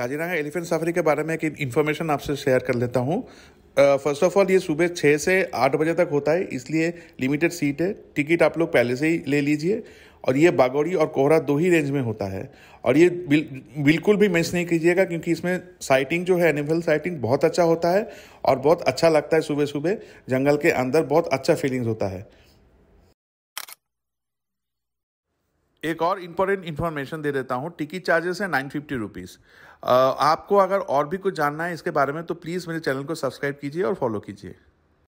Kaziranga elephant सफरी के बारे में एक इन्फॉर्मेशन आपसे शेयर कर लेता हूँ फर्स्ट ऑफ ऑल ये सुबह छः से आठ बजे तक होता है इसलिए लिमिटेड सीट है टिकट आप लोग पहले से ही ले लीजिए और ये बागौड़ी और कोहरा दो ही रेंज में होता है और ये बिल, बिल्कुल भी मिस नहीं कीजिएगा क्योंकि इसमें साइटिंग जो है एनिमल साइटिंग बहुत अच्छा होता है और बहुत अच्छा लगता है सुबह सुबह जंगल के अंदर बहुत अच्छा फीलिंग्स होता है एक और इम्पोर्टेंट इन्फॉर्मेशन दे देता हूँ टिकट चार्जेस है नाइन फिफ्टी रुपीज़ आपको अगर और भी कुछ जानना है इसके बारे में तो प्लीज़ मेरे चैनल को सब्सक्राइब कीजिए और फॉलो कीजिए